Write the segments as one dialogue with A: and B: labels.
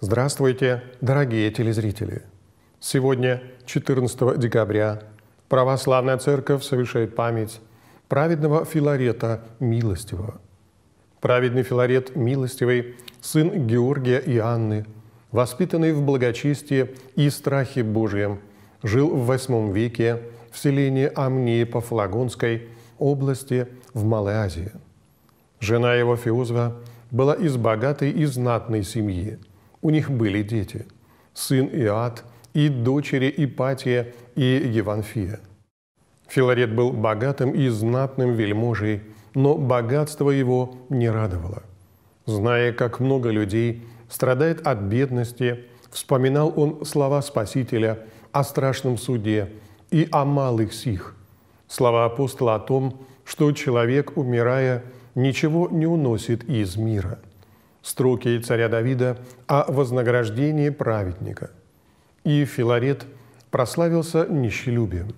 A: Здравствуйте, дорогие телезрители! Сегодня, 14 декабря, Православная Церковь совершает память праведного Филарета Милостивого. Праведный Филарет Милостивый – сын Георгия и Анны, воспитанный в благочестии и страхе Божьем, жил в VIII веке в селении Амнии по Флагонской области в Малой Азии. Жена его Феозва была из богатой и знатной семьи – у них были дети – сын Иад, и дочери Ипатия и Еванфия. Филарет был богатым и знатным вельможей, но богатство его не радовало. Зная, как много людей страдает от бедности, вспоминал он слова Спасителя о страшном суде и о малых сих, слова апостола о том, что человек, умирая, ничего не уносит из мира – строки царя Давида о вознаграждении праведника. И Филарет прославился нищелюбием.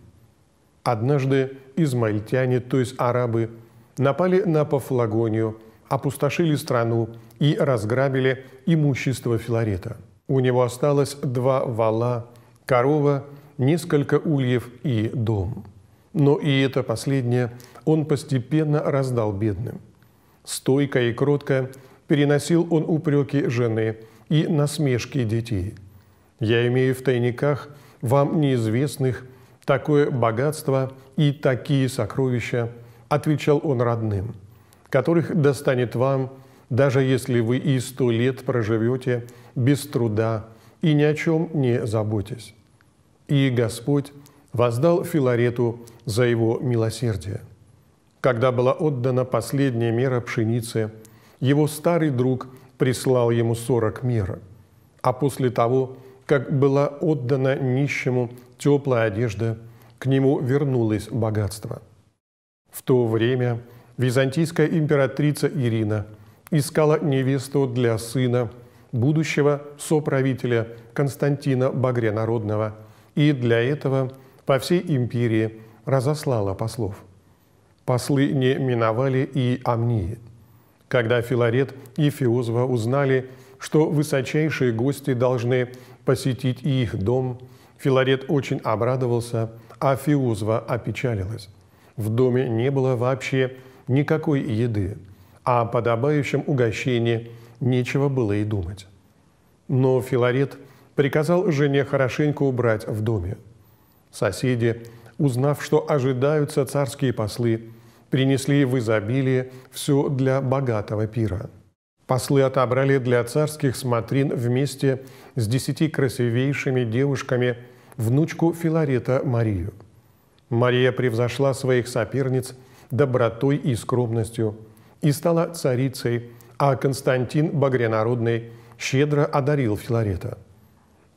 A: Однажды измаильтяне, то есть арабы, напали на Пафлагонию, опустошили страну и разграбили имущество Филарета. У него осталось два вала, корова, несколько ульев и дом. Но и это последнее он постепенно раздал бедным. Стойко и кротко – Переносил он упреки жены и насмешки детей. Я имею в тайниках вам неизвестных такое богатство и такие сокровища, отвечал он родным, которых достанет вам, даже если вы и сто лет проживете без труда и ни о чем не заботясь. И Господь воздал Филарету за его милосердие. Когда была отдана последняя мера пшеницы – его старый друг прислал ему 40 мер, а после того, как была отдана нищему теплая одежда, к нему вернулось богатство. В то время византийская императрица Ирина искала невесту для сына, будущего соправителя Константина Народного и для этого по всей империи разослала послов. Послы не миновали и Амнии. Когда Филарет и Фиозва узнали, что высочайшие гости должны посетить и их дом, Филарет очень обрадовался, а Фиозва опечалилась. В доме не было вообще никакой еды, а о подобающем угощении нечего было и думать. Но Филарет приказал жене хорошенько убрать в доме. Соседи, узнав, что ожидаются царские послы, принесли в изобилие все для богатого пира. Послы отобрали для царских смотрин вместе с десяти красивейшими девушками внучку Филарета Марию. Мария превзошла своих соперниц добротой и скромностью и стала царицей, а Константин Багрянародный щедро одарил Филарета.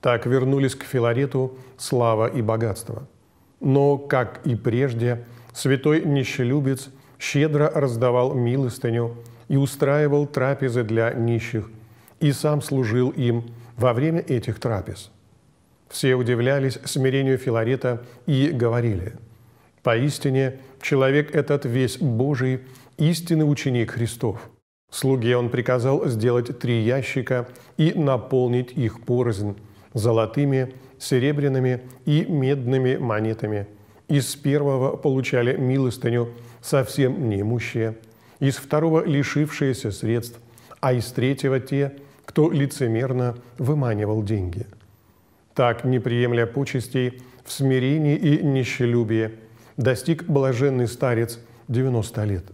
A: Так вернулись к Филарету слава и богатство – но, как и прежде, святой нищелюбец щедро раздавал милостыню и устраивал трапезы для нищих, и сам служил им во время этих трапез. Все удивлялись смирению Филарета и говорили, «Поистине, человек этот весь Божий, истинный ученик Христов». Слуге он приказал сделать три ящика и наполнить их порознь, золотыми, серебряными и медными монетами. Из первого получали милостыню совсем неимущие, из второго – лишившиеся средств, а из третьего – те, кто лицемерно выманивал деньги. Так, не приемля почестей, в смирении и нищелюбии достиг блаженный старец 90 лет.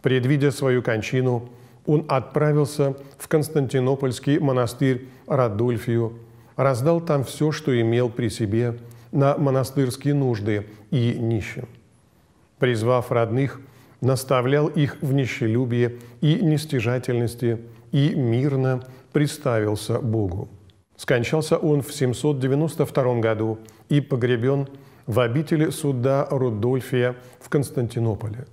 A: Предвидя свою кончину, он отправился в Константинопольский монастырь Радольфию – раздал там все, что имел при себе на монастырские нужды и нищим. Призвав родных, наставлял их в нищелюбии и нестяжательности и мирно представился Богу. Скончался он в 792 году и погребен в обители суда Рудольфия в Константинополе.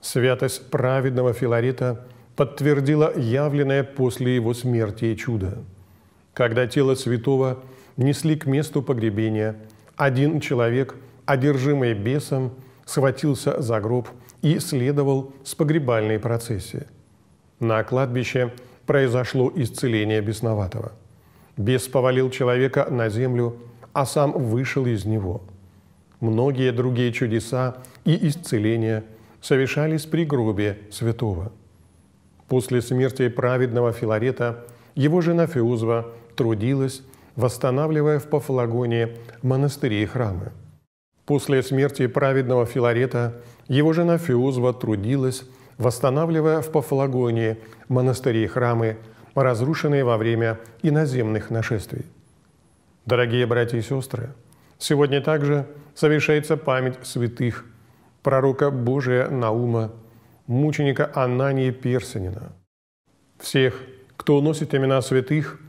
A: Святость праведного Филарета подтвердила явленное после его смерти чудо – когда тело святого несли к месту погребения, один человек, одержимый бесом, схватился за гроб и следовал с погребальной процессии. На кладбище произошло исцеление бесноватого. Бес повалил человека на землю, а сам вышел из него. Многие другие чудеса и исцеления совершались при гробе святого. После смерти праведного Филарета его жена Феузва – трудилась, восстанавливая в Пафлагонии монастыри и храмы. После смерти праведного Филарета его жена Феозва трудилась, восстанавливая в Пафлагонии монастыри и храмы, разрушенные во время иноземных нашествий. Дорогие братья и сестры, сегодня также совершается память святых, пророка Божия Наума, мученика Анании Персенина. Всех, кто носит имена святых –